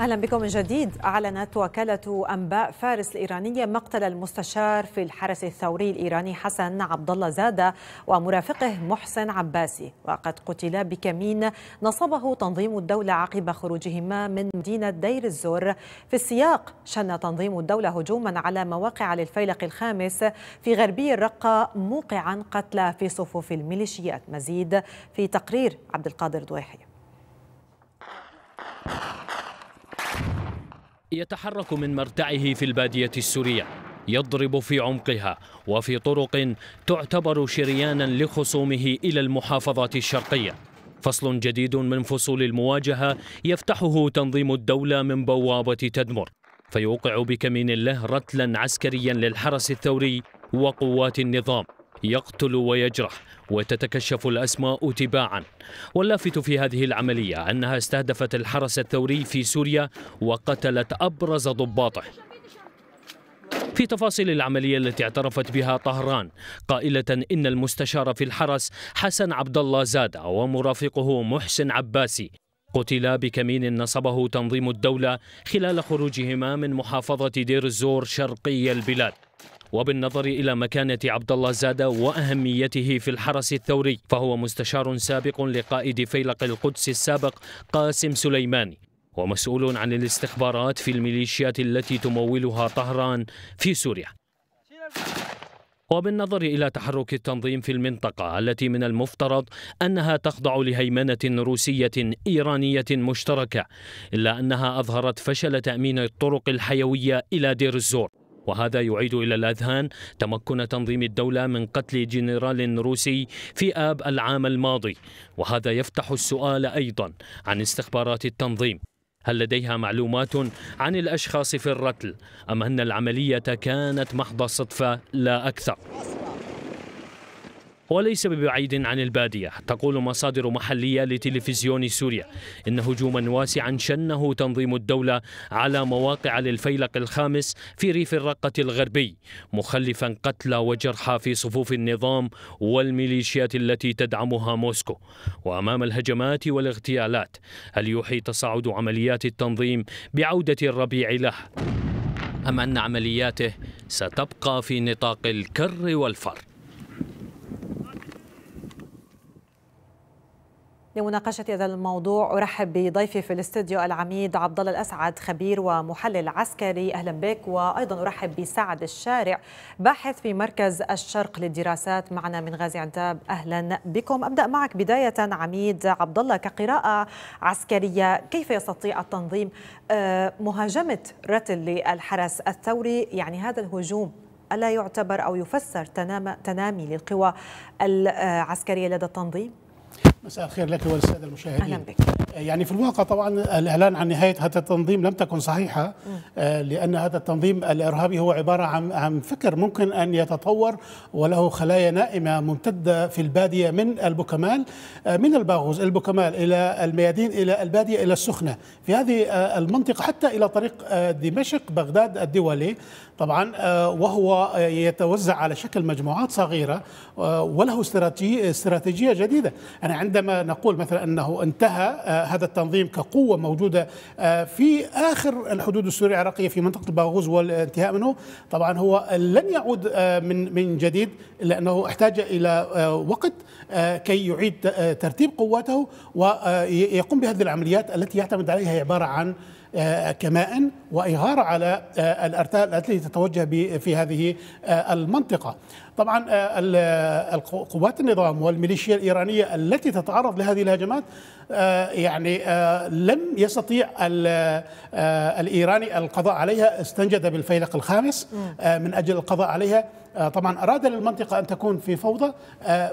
اهلا بكم من جديد اعلنت وكاله انباء فارس الايرانيه مقتل المستشار في الحرس الثوري الايراني حسن عبد الله زاده ومرافقه محسن عباسي وقد قتلا بكمين نصبه تنظيم الدوله عقب خروجهما من مدينه دير الزور في السياق شن تنظيم الدوله هجوما على مواقع للفيلق الخامس في غربي الرقه موقعا قتلى في صفوف الميليشيات مزيد في تقرير عبد القادر ضويحي يتحرك من مرتعه في البادية السورية يضرب في عمقها وفي طرق تعتبر شريانا لخصومه إلى المحافظات الشرقية فصل جديد من فصول المواجهة يفتحه تنظيم الدولة من بوابة تدمر فيوقع بكمين الله رتلا عسكريا للحرس الثوري وقوات النظام يقتل ويجرح وتتكشف الأسماء تباعا واللافت في هذه العملية أنها استهدفت الحرس الثوري في سوريا وقتلت أبرز ضباطه في تفاصيل العملية التي اعترفت بها طهران قائلة إن المستشار في الحرس حسن عبد الله زاد ومرافقه محسن عباسي قتلا بكمين نصبه تنظيم الدولة خلال خروجهما من محافظة دير الزور شرقي البلاد وبالنظر إلى مكانة عبد الله زادة وأهميته في الحرس الثوري فهو مستشار سابق لقائد فيلق القدس السابق قاسم سليماني ومسؤول عن الاستخبارات في الميليشيات التي تمولها طهران في سوريا وبالنظر إلى تحرك التنظيم في المنطقة التي من المفترض أنها تخضع لهيمنة روسية إيرانية مشتركة إلا أنها أظهرت فشل تأمين الطرق الحيوية إلى دير الزور وهذا يعيد إلى الأذهان تمكن تنظيم الدولة من قتل جنرال روسي في آب العام الماضي وهذا يفتح السؤال أيضا عن استخبارات التنظيم هل لديها معلومات عن الأشخاص في الرتل أم أن العملية كانت محض صدفة لا أكثر؟ وليس ببعيد عن البادية تقول مصادر محلية لتلفزيون سوريا إن هجوما واسعا شنه تنظيم الدولة على مواقع للفيلق الخامس في ريف الرقة الغربي مخلفا قتلى وجرحى في صفوف النظام والميليشيات التي تدعمها موسكو وأمام الهجمات والاغتيالات هل يوحي تصاعد عمليات التنظيم بعودة الربيع له أم أن عملياته ستبقى في نطاق الكر والفر لمناقشة هذا الموضوع أرحب بضيفي في الاستديو العميد عبد الله الأسعد خبير ومحلل عسكري أهلا بك وأيضا أرحب بسعد الشارع باحث في مركز الشرق للدراسات معنا من غازي عنتاب أهلا بكم أبدأ معك بداية عميد عبد الله كقراءة عسكرية كيف يستطيع التنظيم آه، مهاجمة رتل للحرس الثوري يعني هذا الهجوم ألا يعتبر أو يفسر تنامي للقوى العسكرية لدى التنظيم؟ مساء الخير لك والساده المشاهدين اهلا بك آه، يعني في الواقع طبعا آه، الاعلان عن نهايه هذا التنظيم لم تكن صحيحه آه، لان هذا التنظيم الارهابي هو عباره عن عن فكر ممكن ان يتطور وله خلايا نائمه ممتده في الباديه من البوكمال من الباغوز البوكمال الى الميادين الى الباديه الى السخنه في هذه المنطقه حتى الى طريق دمشق بغداد الدولي طبعا آه، وهو آه، يتوزع على شكل مجموعات صغيرة آه، وله استراتيجية جديدة أنا عندما نقول مثلا أنه انتهى هذا التنظيم كقوة موجودة في آخر الحدود السورية العراقية في منطقة الباغوز والانتهاء منه طبعا هو لن يعود من من جديد لأنه احتاج إلى وقت كي يعيد ترتيب قواته ويقوم بهذه العمليات التي يعتمد عليها عبارة عن آه، كمائن وإغارة على آه، الأرتال التي تتوجه في هذه آه، المنطقة طبعا آه، آه، قوات النظام والميليشيا الإيرانية التي تتعرض لهذه الهجمات آه، يعني لم يستطيع الإيراني القضاء عليها استنجد بالفيلق الخامس من أجل القضاء عليها طبعا أراد للمنطقة أن تكون في فوضى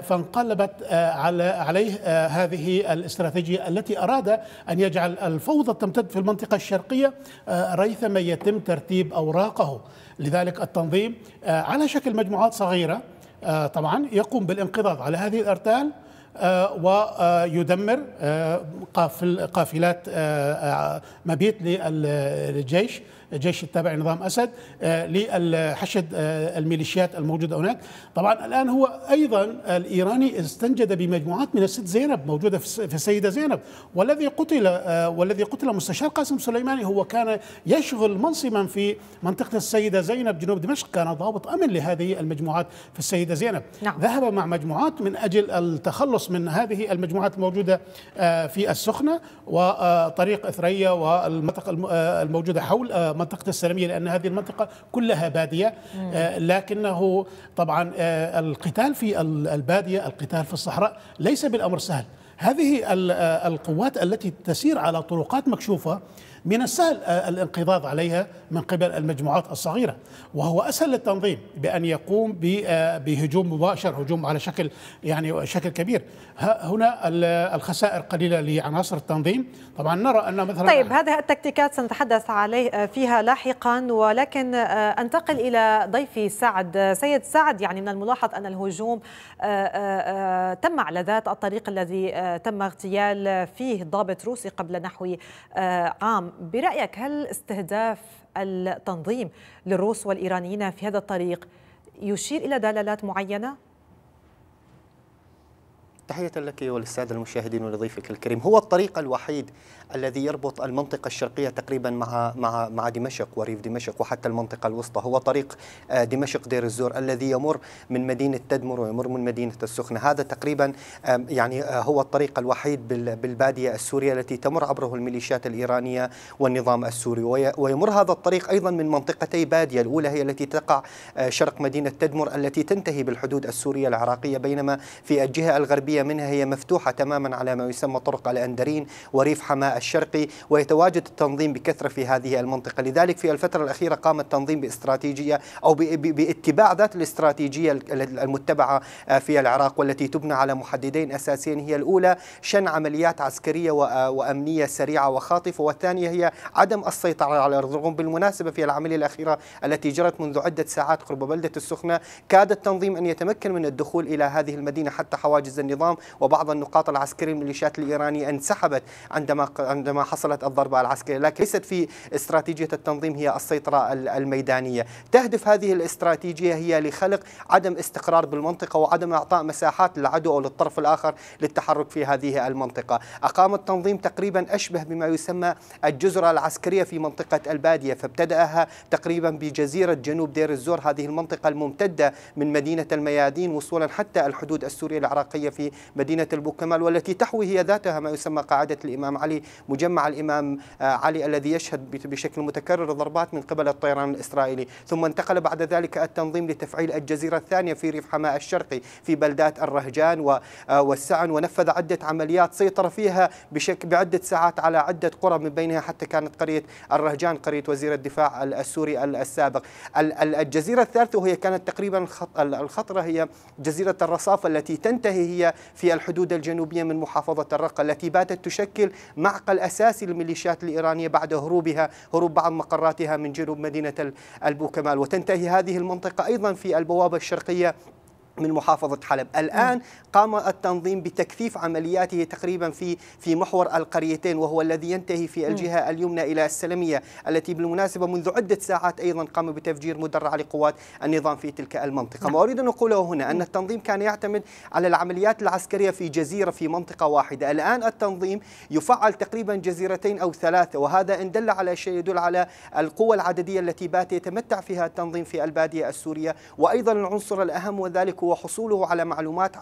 فانقلبت على عليه هذه الاستراتيجية التي أراد أن يجعل الفوضى تمتد في المنطقة الشرقية ريثما يتم ترتيب أوراقه لذلك التنظيم آه، على شكل مجموعات صغيرة آه، طبعا يقوم بالانقضاض على هذه الأرتال آه، ويدمر قافل قافلات مبيت للجيش الجيش التابع لنظام أسد آه، لحشد آه، الميليشيات الموجودة هناك طبعا الآن هو أيضا الإيراني استنجد بمجموعات من الست زينب موجودة في السيدة زينب والذي قتل آه، والذي قتل مستشار قاسم سليماني هو كان يشغل منصبا في منطقة السيدة زينب جنوب دمشق كان ضابط أمن لهذه المجموعات في السيدة زينب نعم. ذهب مع مجموعات من أجل التخلص من هذه المجموعات الموجودة في السخنة وطريق إثرية والمنطقة الموجودة حول منطقة السلمية لأن هذه المنطقة كلها بادية آه، لكنه طبعا آه، القتال في البادية القتال في الصحراء ليس بالأمر سهل هذه آه، القوات التي تسير على طرقات مكشوفة من السهل آه، الانقضاض عليها من قبل المجموعات الصغيرة وهو أسهل للتنظيم بأن يقوم آه، بهجوم مباشر هجوم على شكل يعني شكل كبير هنا الخسائر قليلة لعناصر التنظيم طبعا نرى أن مثلا طيب هذه التكتيكات سنتحدث عليه آه، فيها لاحقا ولكن أنتقل إلى ضيفي سعد سيد سعد يعني من الملاحظ أن الهجوم تم على ذات الطريق الذي تم اغتيال فيه ضابط روسي قبل نحو عام برأيك هل استهداف التنظيم للروس والإيرانيين في هذا الطريق يشير إلى دلالات معينة؟ تحية لك وللسادة المشاهدين ولضيفك الكريم هو الطريق الوحيد الذي يربط المنطقة الشرقية تقريبا مع مع مع دمشق وريف دمشق وحتى المنطقة الوسطى هو طريق آه، دمشق دير الزور الذي يمر من مدينة تدمر ويمر من مدينة السخنة هذا تقريبا يعني آه، هو الطريق الوحيد بالبادية السورية التي تمر عبره الميليشيات الإيرانية والنظام السوري ويمر هذا الطريق أيضا من منطقتي بادية الأولى هي التي تقع آه، شرق مدينة تدمر التي تنتهي بالحدود السورية العراقية بينما في الجهة الغربية منها هي مفتوحة تماما على ما يسمى طرق الأندرين وريف حماة الشرقي ويتواجد التنظيم بكثرة في هذه المنطقة لذلك في الفترة الأخيرة قام التنظيم باستراتيجية أو باتباع ذات الاستراتيجية المتبعة آه، في العراق والتي تبنى على محددين أساسيين هي الأولى شن عمليات عسكرية آه، وأمنية سريعة وخاطفة والثانية هي عدم السيطرة على الأرض رغم بالمناسبة في العملية الأخيرة التي جرت منذ عدة ساعات قرب بلدة السخنة كاد التنظيم أن يتمكن من الدخول إلى هذه المدينة حتى حواجز النظام النظام وبعض النقاط العسكرية الميليشيات الإيرانية انسحبت عندما عندما حصلت الضربة العسكرية لكن ليست في استراتيجية التنظيم هي السيطرة الميدانية تهدف هذه الاستراتيجية هي لخلق عدم استقرار بالمنطقة وعدم إعطاء مساحات للعدو أو للطرف الآخر للتحرك في هذه المنطقة أقام التنظيم تقريبا أشبه بما يسمى الجزر العسكرية في منطقة البادية فابتدأها تقريبا بجزيرة جنوب دير الزور هذه المنطقة الممتدة من مدينة الميادين وصولا حتى الحدود السورية العراقية في مدينة البوكمال والتي تحوي هي ذاتها ما يسمى قاعدة الإمام علي مجمع الإمام آه، علي الذي يشهد بشكل متكرر ضربات من قبل الطيران الإسرائيلي ثم انتقل بعد ذلك التنظيم لتفعيل الجزيرة الثانية في ريف حماة الشرقي في بلدات الرهجان آه، والسعن ونفذ عدة عمليات سيطر فيها بشكل بعدة ساعات على عدة قرى من بينها حتى كانت قرية الرهجان قرية وزير الدفاع السوري السابق الجزيرة الثالثة وهي كانت تقريبا الخطرة هي جزيرة الرصافة التي تنتهي هي في الحدود الجنوبية من محافظة الرقة التي باتت تشكل معقل أساسي للميليشيات الإيرانية بعد هروبها هروب بعض مقراتها من جنوب مدينة البوكمال وتنتهي هذه المنطقة أيضا في البوابة الشرقية من محافظة حلب الآن قام التنظيم بتكثيف عملياته تقريبا في في محور القريتين وهو الذي ينتهي في الجهة اليمنى إلى السلمية التي بالمناسبة منذ عدة ساعات أيضا قام بتفجير مدرع لقوات النظام في تلك المنطقة ما نعم. أريد أن أقوله هنا أن التنظيم كان يعتمد على العمليات العسكرية في جزيرة في منطقة واحدة الآن التنظيم يفعل تقريبا جزيرتين أو ثلاثة وهذا إن دل على شيء يدل على القوة العددية التي بات يتمتع فيها التنظيم في البادية السورية وأيضا العنصر الأهم وذلك هو وحصوله على معلومات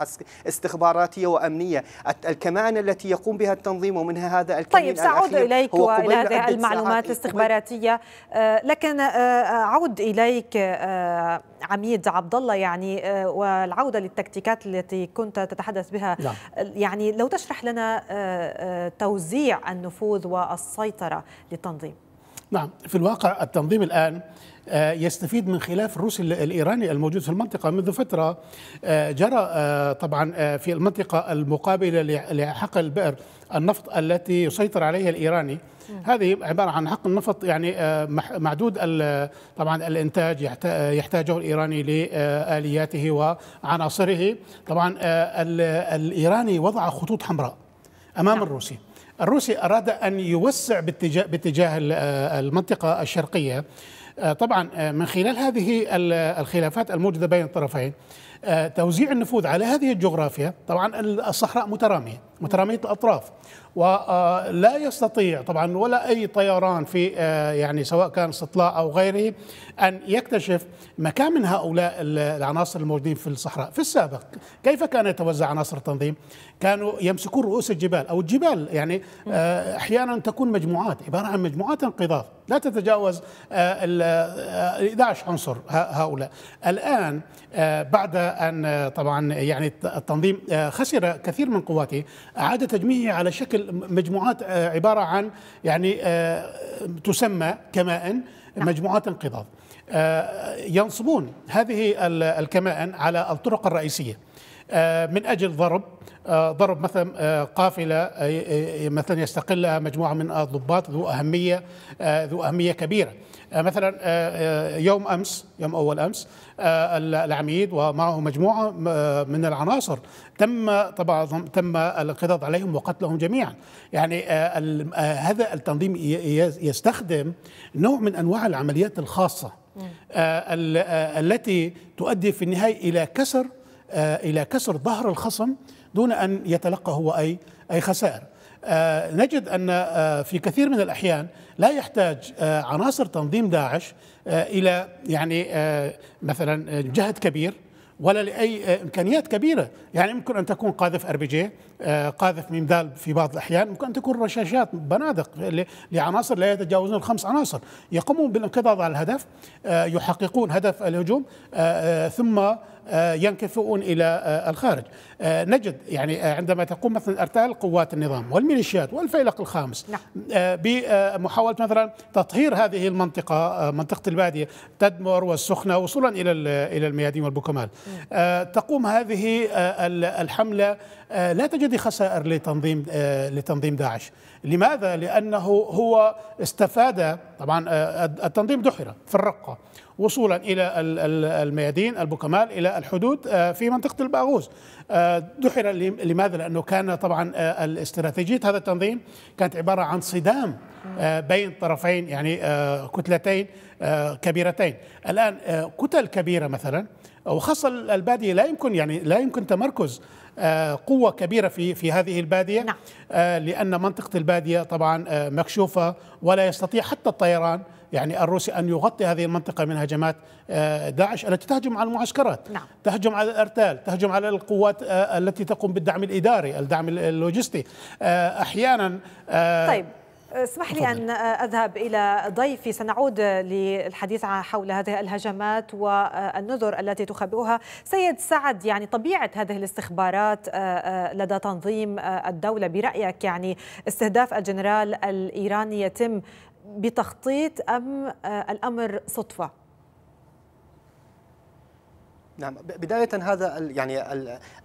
استخباراتية وأمنية الكمائن التي يقوم بها التنظيم ومنها هذا الكمين طيب سأعود إليك وإلى هذه المعلومات طيب. الاستخباراتية آه، لكن آه، أعود إليك آه، عميد عبد الله يعني والعودة للتكتيكات التي كنت تتحدث بها نعم. يعني لو تشرح لنا توزيع النفوذ والسيطرة للتنظيم نعم في الواقع التنظيم الآن آه، يستفيد من خلاف الروسي الايراني الموجود في المنطقه منذ فتره آه، جرى آه، طبعا في المنطقه المقابله لحقل بئر النفط التي يسيطر عليها الايراني هذه عباره عن حق النفط يعني معدود طبعا الانتاج يحتاجه الايراني لالياته وعناصره طبعا الايراني وضع خطوط حمراء امام نعم. الروسي الروسي اراد ان يوسع باتجاه باتجاه المنطقه الشرقيه آه، طبعا آه، من خلال هذه الخلافات الموجوده بين الطرفين آه، توزيع النفوذ على هذه الجغرافيا طبعا الصحراء مترامية مترامية الأطراف ولا آه، يستطيع طبعا ولا أي طيران في آه، يعني سواء كان استطلاع أو غيره أن يكتشف مكامن هؤلاء العناصر الموجودين في الصحراء في السابق كيف كان يتوزع عناصر التنظيم كانوا يمسكون رؤوس الجبال أو الجبال يعني أحيانا تكون مجموعات عبارة عن مجموعات انقضاض لا تتجاوز 11 عنصر هؤلاء الآن آه، بعد أن آه، طبعا يعني التنظيم آه، خسر كثير من قواته أعاد تجميعه على شكل مجموعات عبارة عن يعني تسمى كمائن نعم. مجموعات انقضاض ينصبون هذه الكمائن على الطرق الرئيسية من أجل ضرب ضرب مثلا قافلة مثلا يستقلها مجموعة من الضباط ذو أهمية ذو أهمية كبيرة آه، مثلا آه، آه، يوم امس يوم اول امس العميد ومعه مجموعه من العناصر تم طبعا تم القبض عليهم وقتلهم جميعا يعني هذا التنظيم يستخدم نوع من انواع العمليات الخاصه التي تؤدي في النهايه الى كسر الى كسر ظهر الخصم دون ان يتلقى هو اي اي خسائر آه، نجد أن آه، في كثير من الأحيان لا يحتاج آه، عناصر تنظيم داعش إلى يعني مثلا جهد كبير ولا لاي امكانيات كبيره، يعني ممكن ان تكون قاذف ار بي جي، قاذف ميمدال في بعض الاحيان، ممكن ان تكون رشاشات بنادق لعناصر لا يتجاوزون الخمس عناصر، يقومون بالانقضاض على الهدف، يحققون هدف الهجوم ثم آه، ينكفؤون الى آه، الخارج آه، نجد يعني عندما تقوم مثلا ارتال قوات النظام والميليشيات والفيلق الخامس نعم. بمحاوله مثلا تطهير هذه المنطقه منطقه الباديه تدمر والسخنه وصولا الى الى الميادين والبوكمال تقوم هذه الحمله آه، لا تجد خسائر لتنظيم آه، لتنظيم داعش لماذا لانه هو استفاد طبعا آه، التنظيم دحر في الرقه وصولا الى الميادين البوكمال الى الحدود في منطقه الباغوز دحر لماذا لانه كان طبعا الاستراتيجيه هذا التنظيم كانت عباره عن صدام بين طرفين يعني كتلتين كبيرتين الان كتل كبيره مثلا وخاصه الباديه لا يمكن يعني لا يمكن تمركز آه، قوة كبيرة في في هذه البادية نعم. آه، لأن منطقة البادية طبعا آه، مكشوفة ولا يستطيع حتى الطيران يعني الروسي أن يغطي هذه المنطقة من هجمات داعش التي تهجم على المعسكرات نعم. تهجم على الأرتال تهجم على القوات التي تقوم بالدعم الإداري الدعم اللوجستي أحيانا طيب اسمح لي أن أذهب إلى ضيفي سنعود للحديث حول هذه الهجمات والنذر التي تخبئها سيد سعد يعني طبيعة هذه الاستخبارات آه، آه، لدى تنظيم آه، الدولة برأيك يعني استهداف الجنرال الإيراني يتم بتخطيط أم الأمر صدفة؟ نعم بداية هذا يعني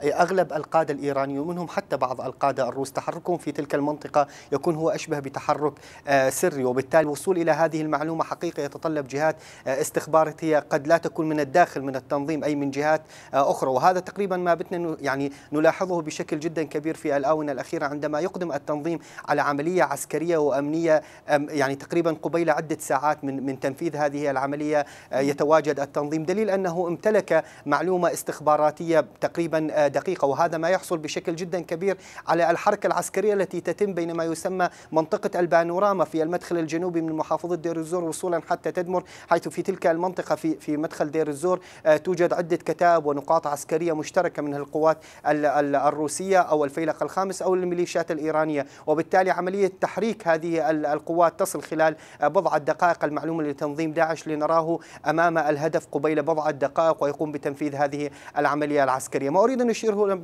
أغلب القادة الإيرانيون منهم حتى بعض القادة الروس تحركهم في تلك المنطقة يكون هو أشبه بتحرك آه، سري وبالتالي الوصول إلى هذه المعلومة حقيقة يتطلب جهات آه، استخباراتية قد لا تكون من الداخل من التنظيم أي من جهات آه، أخرى وهذا تقريبا ما بتنا يعني نلاحظه بشكل جدا كبير في الآونة الأخيرة عندما يقدم التنظيم على عملية عسكرية وأمنية يعني تقريبا قبيل عدة ساعات من من تنفيذ هذه العملية يتواجد التنظيم دليل أنه امتلك معلومة استخباراتية تقريبا آه، دقيقة وهذا ما يحصل بشكل جدا كبير على الحركة العسكرية التي تتم بين ما يسمى منطقة البانوراما في المدخل الجنوبي من محافظة دير الزور وصولا حتى تدمر حيث في تلك المنطقة في في مدخل دير الزور آه، توجد عدة كتائب ونقاط عسكرية مشتركة من القوات الروسية أو الفيلق الخامس أو الميليشيات الإيرانية وبالتالي عملية تحريك هذه القوات تصل خلال آه، بضعة دقائق المعلومة لتنظيم داعش لنراه أمام الهدف قبيل بضعة دقائق ويقوم بتنفيذ تنفيذ هذه العملية العسكرية ما أريد أن أشير هنا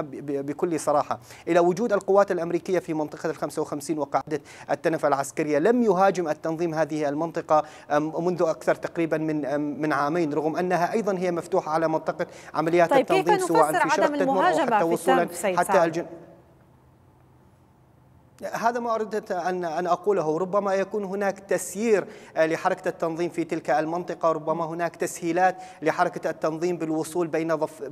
آه، بكل صراحة إلى وجود القوات الأمريكية في منطقة ال 55 وقاعدة التنف العسكرية لم يهاجم التنظيم هذه المنطقة منذ أكثر تقريبا من من عامين رغم أنها أيضا هي مفتوحة على منطقة عمليات طيب التنظيم سواء في شرق تدمر أو حتى وصولا حتى الجن... هذا ما أردت أن أن أقوله ربما يكون هناك تسيير لحركة التنظيم في تلك المنطقة ربما هناك تسهيلات لحركة التنظيم بالوصول بين ضف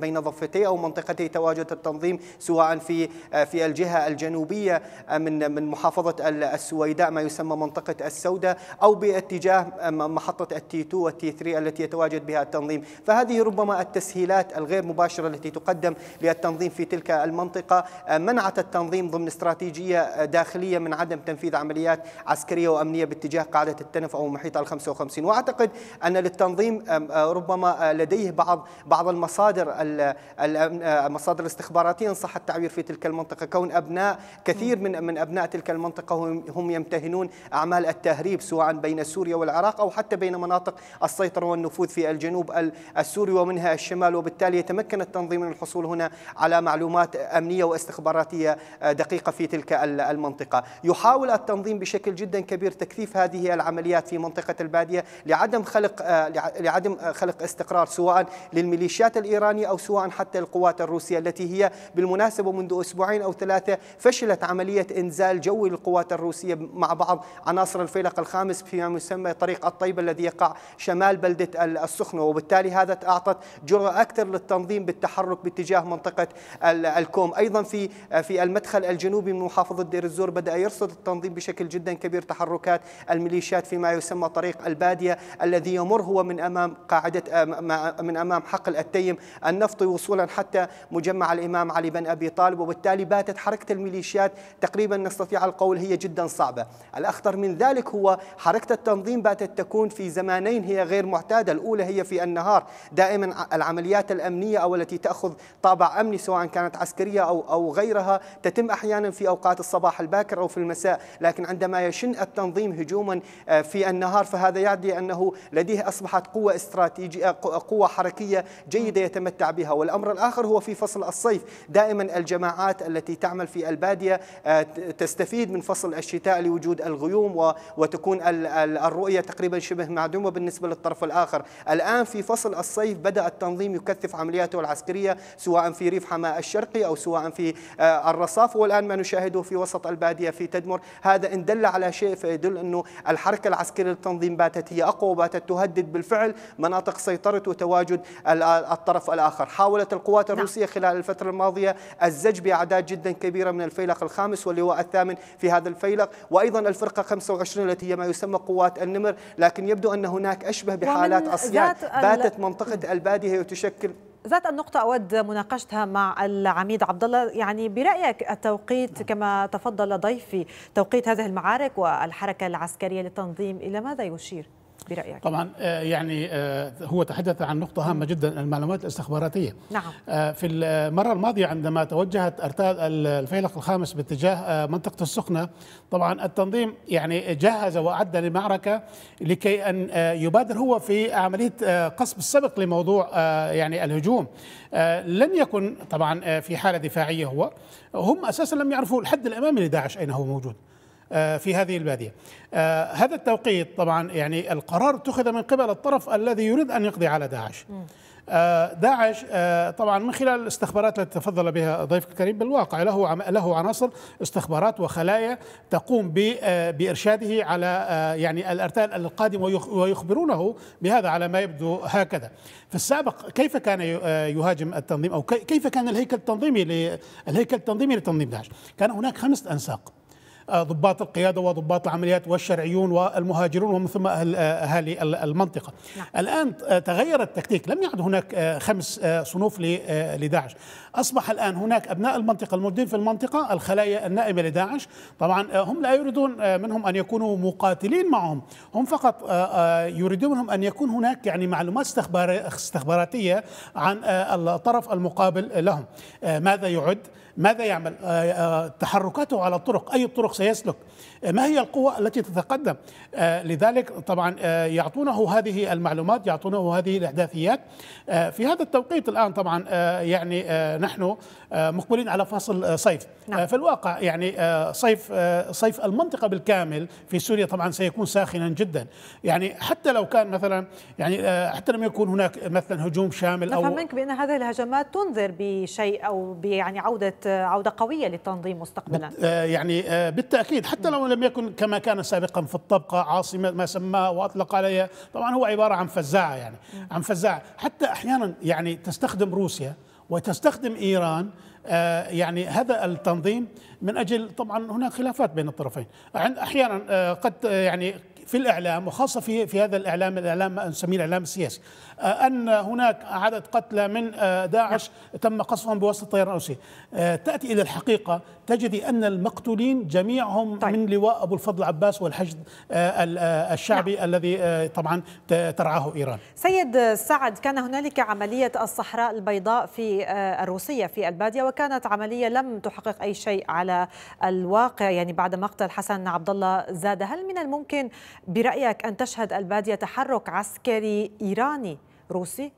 بين ضفتي أو منطقتي تواجد التنظيم سواء في في الجهة الجنوبية من من محافظة السويداء ما يسمى منطقة السوداء أو باتجاه محطة التي 2 والتي 3 التي يتواجد بها التنظيم فهذه ربما التسهيلات الغير مباشرة التي تقدم للتنظيم في تلك المنطقة منعت التنظيم ضمن استراتيجية داخلية من عدم تنفيذ عمليات عسكرية وأمنية باتجاه قاعدة التنف أو محيط ال 55 وأعتقد أن للتنظيم ربما لديه بعض بعض المصادر المصادر الاستخباراتية إن صح التعبير في تلك المنطقة كون أبناء كثير من من أبناء تلك المنطقة هم يمتهنون أعمال التهريب سواء بين سوريا والعراق أو حتى بين مناطق السيطرة والنفوذ في الجنوب السوري ومنها الشمال وبالتالي يتمكن التنظيم من الحصول هنا على معلومات أمنية واستخباراتية دقيقة في تلك المنطقة يحاول التنظيم بشكل جدا كبير تكثيف هذه العمليات في منطقة البادية لعدم خلق آه، لعدم آه، خلق استقرار سواء للميليشيات الإيرانية أو سواء حتى القوات الروسية التي هي بالمناسبة منذ أسبوعين أو ثلاثة فشلت عملية إنزال جوي للقوات الروسية مع بعض عناصر الفيلق الخامس فيما يسمى طريق الطيبة الذي يقع شمال بلدة السخنة وبالتالي هذا أعطت جرأة أكثر للتنظيم بالتحرك باتجاه منطقة الكوم أيضا في آه، في المدخل الجنوبي من محافظة محافظة دير الزور بدأ يرصد التنظيم بشكل جدا كبير تحركات الميليشيات فيما يسمى طريق البادية الذي يمر هو من أمام قاعدة من أمام حقل التيم النفطي وصولا حتى مجمع الإمام علي بن أبي طالب وبالتالي باتت حركة الميليشيات تقريبا نستطيع القول هي جدا صعبة الأخطر من ذلك هو حركة التنظيم باتت تكون في زمانين هي غير معتادة الأولى هي في النهار دائما العمليات الأمنية أو التي تأخذ طابع أمني سواء كانت عسكرية أو أو غيرها تتم أحيانا في أوقات الصباح الباكر أو في المساء لكن عندما يشن التنظيم هجوما آه، في النهار فهذا يعني أنه لديه أصبحت قوة استراتيجية آه، قوة حركية جيدة يتمتع بها والأمر الآخر هو في فصل الصيف دائما الجماعات التي تعمل في البادية آه، تستفيد من فصل الشتاء لوجود الغيوم وتكون الرؤية تقريبا شبه معدومة بالنسبة للطرف الآخر الآن في فصل الصيف بدأ التنظيم يكثف عملياته العسكرية سواء في ريف حماة الشرقي أو سواء في الرصاف والآن ما نشاهده في في وسط البادية في تدمر هذا إن دل على شيء فيدل أنه الحركة العسكرية للتنظيم باتت هي أقوى وباتت تهدد بالفعل مناطق سيطرة وتواجد الطرف الآخر حاولت القوات نعم. الروسية خلال الفترة الماضية الزج بأعداد جدا كبيرة من الفيلق الخامس واللواء الثامن في هذا الفيلق وأيضا الفرقة 25 التي هي ما يسمى قوات النمر لكن يبدو أن هناك أشبه بحالات أصياد باتت منطقة البادية وتشكل ذات النقطة أود مناقشتها مع العميد عبد الله يعني برأيك التوقيت نعم. كما تفضل ضيفي توقيت هذه المعارك والحركة العسكرية للتنظيم إلى ماذا يشير؟ برأيك؟ طبعا آه، يعني آه، هو تحدث عن نقطة هامة جدا المعلومات الاستخباراتية نعم آه، في المرة الماضية عندما توجهت أرتال الفيلق الخامس باتجاه منطقة السخنة طبعا التنظيم يعني جهز وأعد لمعركة لكي أن يبادر هو في عملية قصب السبق لموضوع يعني الهجوم لم يكن طبعا في حالة دفاعية هو هم أساسا لم يعرفوا الحد الأمامي لداعش أين هو موجود آه، في هذه الباديه. آه، هذا التوقيت طبعا يعني القرار اتخذ من قبل الطرف الذي يريد ان يقضي على داعش. آه، داعش طبعا من خلال الاستخبارات التي تفضل بها ضيفك الكريم بالواقع له له عناصر استخبارات وخلايا تقوم بارشاده على يعني الارتال القادم ويخبرونه بهذا على ما يبدو هكذا. في السابق كيف كان يهاجم التنظيم او كيف كان الهيكل التنظيمي الهيكل التنظيمي لتنظيم داعش؟ كان هناك خمسه انساق. آه، ضباط القياده وضباط العمليات والشرعيون والمهاجرون ومن ثم آه، اهالي المنطقه. نعم. الان آه، تغير التكتيك، لم يعد هناك خمس صنوف لداعش، اصبح الان هناك ابناء المنطقه الموجودين في المنطقه الخلايا النائمه لداعش، طبعا هم لا يريدون منهم ان يكونوا مقاتلين معهم، هم فقط يريدون منهم ان يكون هناك يعني معلومات استخباراتيه عن الطرف المقابل لهم، ماذا يعد؟ ماذا يعمل آه، آه، تحركاته على الطرق أي الطرق سيسلك آه، ما هي القوى التي تتقدم آه، لذلك طبعا آه، يعطونه هذه المعلومات يعطونه هذه الإحداثيات في هذا التوقيت الآن طبعا يعني نحن مقبلين على فصل صيف نعم. في الواقع يعني صيف صيف المنطقة بالكامل في سوريا طبعا سيكون ساخنا جدا يعني حتى لو كان مثلا يعني حتى لم يكون هناك مثلا هجوم شامل أو منك بأن هذه الهجمات تنذر بشيء أو يعني عودة عودة قوية للتنظيم مستقبلا يعني بالتأكيد حتى نعم. لو لم يكن كما كان سابقا في الطبقة عاصمة ما سماه وأطلق عليها طبعا هو عبارة عن فزاعة يعني عن فزاعة حتى أحيانا يعني تستخدم روسيا وتستخدم إيران آه، يعني هذا التنظيم من أجل طبعا هناك خلافات بين الطرفين أحيانا آه، قد يعني في الاعلام وخاصه في في هذا الاعلام الاعلام نسميه الاعلام السياسي آه، أن هناك عدد قتلى من آه، داعش تم قصفهم بواسطة طيران روسي آه، تأتي إلى الحقيقة تجد أن المقتولين جميعهم طيب. من لواء أبو الفضل عباس والحشد الشعبي نعم. الذي طبعا ترعاه إيران سيد سعد كان هنالك عملية الصحراء البيضاء في الروسية في البادية وكانت عملية لم تحقق أي شيء على الواقع يعني بعد مقتل حسن عبد الله زاد هل من الممكن برأيك أن تشهد البادية تحرك عسكري إيراني रूसी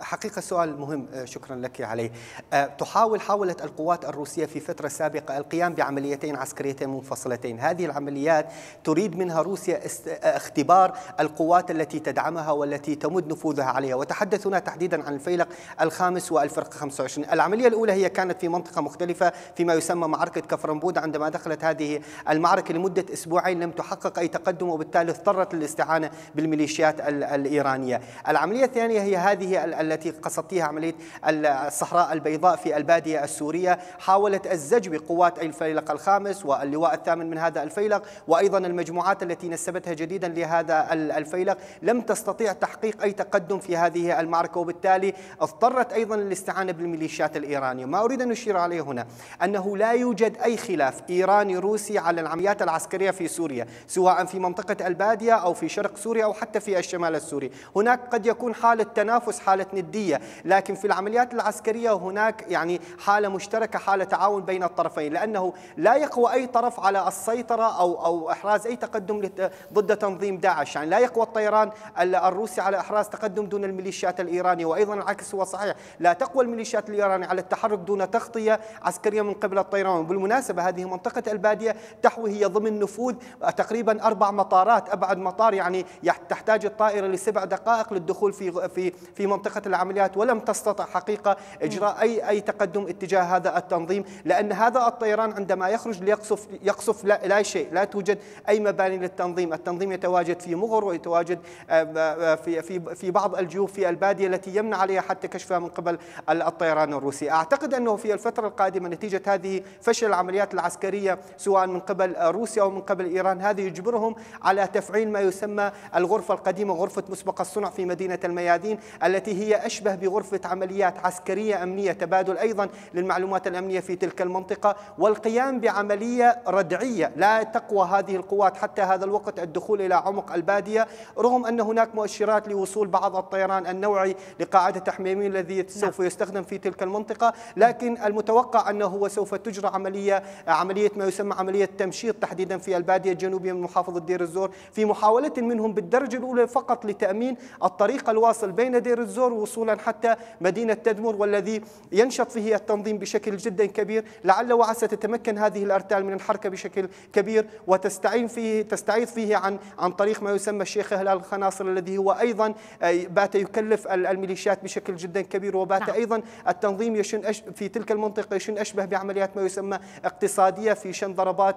حقيقة سؤال مهم آه، شكرا لك عليه آه، تحاول حاولت القوات الروسية في فترة سابقة القيام بعمليتين عسكريتين منفصلتين هذه العمليات تريد منها روسيا آه، اختبار القوات التي تدعمها والتي تمد نفوذها عليها وتحدث هنا تحديدا عن الفيلق الخامس والفرقة 25 العملية الأولى هي كانت في منطقة مختلفة فيما يسمى معركة كفرنبود عندما دخلت هذه المعركة لمدة أسبوعين لم تحقق أي تقدم وبالتالي اضطرت للاستعانة بالميليشيات الإيرانية العملية الثانية هي هذه التي قصدتها عملية الصحراء البيضاء في البادية السورية حاولت الزج بقوات الفيلق الخامس واللواء الثامن من هذا الفيلق وأيضا المجموعات التي نسبتها جديدا لهذا الفيلق لم تستطيع تحقيق أي تقدم في هذه المعركة وبالتالي اضطرت أيضا للاستعانة بالميليشيات الإيرانية ما أريد أن أشير عليه هنا أنه لا يوجد أي خلاف إيراني روسي على العمليات العسكرية في سوريا سواء في منطقة البادية أو في شرق سوريا أو حتى في الشمال السوري هناك قد يكون حالة تنافس حالة ندية لكن في العمليات العسكرية هناك يعني حالة مشتركة حالة تعاون بين الطرفين لأنه لا يقوى أي طرف على السيطرة أو, أو إحراز أي تقدم ضد تنظيم داعش يعني لا يقوى الطيران الروسي على إحراز تقدم دون الميليشيات الإيرانية وأيضا العكس هو صحيح لا تقوى الميليشيات الإيرانية على التحرك دون تغطية عسكرية من قبل الطيران بالمناسبة هذه منطقة البادية تحوي هي ضمن نفوذ تقريبا أربع مطارات أبعد مطار يعني تحتاج الطائرة لسبع دقائق للدخول في في في منطقة العمليات ولم تستطع حقيقة إجراء أي أي تقدم اتجاه هذا التنظيم لأن هذا الطيران عندما يخرج ليقصف يقصف لا, لا شيء لا توجد أي مباني للتنظيم التنظيم يتواجد في مغر ويتواجد آه، آه، في في في بعض الجيوب في البادية التي يمنع عليها حتى كشفها من قبل الطيران الروسي أعتقد أنه في الفترة القادمة نتيجة هذه فشل العمليات العسكرية سواء من قبل روسيا أو من قبل إيران هذا يجبرهم على تفعيل ما يسمى الغرفة القديمة غرفة مسبق الصنع في مدينة الميادين التي هي أشبه بغرفة عمليات عسكرية أمنية تبادل أيضا للمعلومات الأمنية في تلك المنطقة والقيام بعملية ردعية لا تقوى هذه القوات حتى هذا الوقت الدخول إلى عمق البادية رغم أن هناك مؤشرات لوصول بعض الطيران النوعي لقاعدة تحميمي الذي سوف نعم. يستخدم في تلك المنطقة لكن المتوقع أنه هو سوف تجرى عملية عملية ما يسمى عملية تمشيط تحديدا في البادية الجنوبية من محافظة دير الزور في محاولة منهم بالدرجة الأولى فقط لتأمين الطريق الواصل بين دير الزور وصولا حتى مدينة تدمر والذي ينشط فيه التنظيم بشكل جدا كبير لعل وعسى تتمكن هذه الأرتال من الحركة بشكل كبير وتستعين فيه تستعيد فيه عن عن طريق ما يسمى الشيخ هلال الخناصر الذي هو أيضا آه، بات يكلف الميليشيات بشكل جدا كبير وبات نعم. أيضا التنظيم يشن في تلك المنطقة يشن أشبه بعمليات ما يسمى اقتصادية في شن ضربات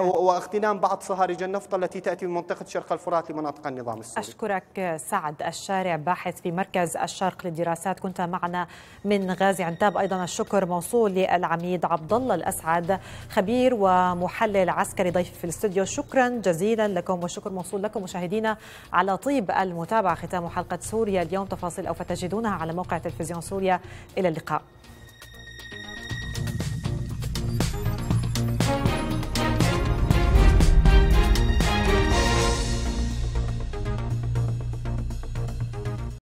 واغتنام بعض صهارج النفط التي تأتي من منطقة شرق الفرات لمناطق النظام السوري أشكرك سعد الشارع باحث في مركز الشرق الشرق للدراسات كنت معنا من غازي عنتاب أيضا الشكر موصول للعميد عبد الله الأسعد خبير ومحلل عسكري ضيف في الاستوديو شكرا جزيلا لكم والشكر موصول لكم مشاهدينا على طيب المتابعة ختام حلقة سوريا اليوم تفاصيل أو فتجدونها على موقع تلفزيون سوريا إلى اللقاء